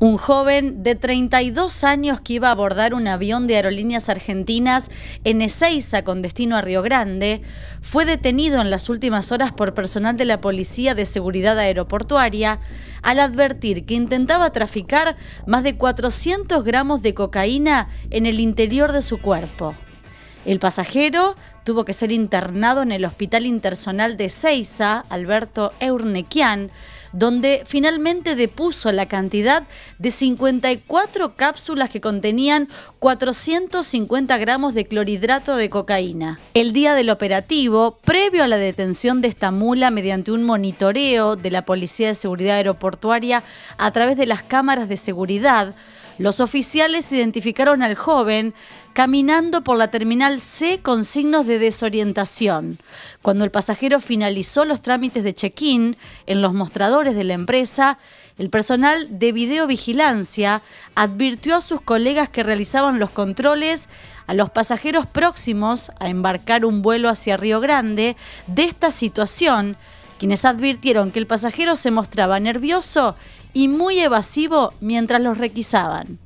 Un joven de 32 años que iba a abordar un avión de aerolíneas argentinas en Ezeiza con destino a Río Grande fue detenido en las últimas horas por personal de la Policía de Seguridad Aeroportuaria al advertir que intentaba traficar más de 400 gramos de cocaína en el interior de su cuerpo. El pasajero tuvo que ser internado en el Hospital Intersonal de Ezeiza, Alberto Eurnequian, donde finalmente depuso la cantidad de 54 cápsulas que contenían 450 gramos de clorhidrato de cocaína. El día del operativo, previo a la detención de esta mula mediante un monitoreo de la Policía de Seguridad Aeroportuaria a través de las cámaras de seguridad, los oficiales identificaron al joven caminando por la terminal C con signos de desorientación. Cuando el pasajero finalizó los trámites de check-in en los mostradores de la empresa, el personal de videovigilancia advirtió a sus colegas que realizaban los controles a los pasajeros próximos a embarcar un vuelo hacia Río Grande de esta situación quienes advirtieron que el pasajero se mostraba nervioso y muy evasivo mientras los requisaban.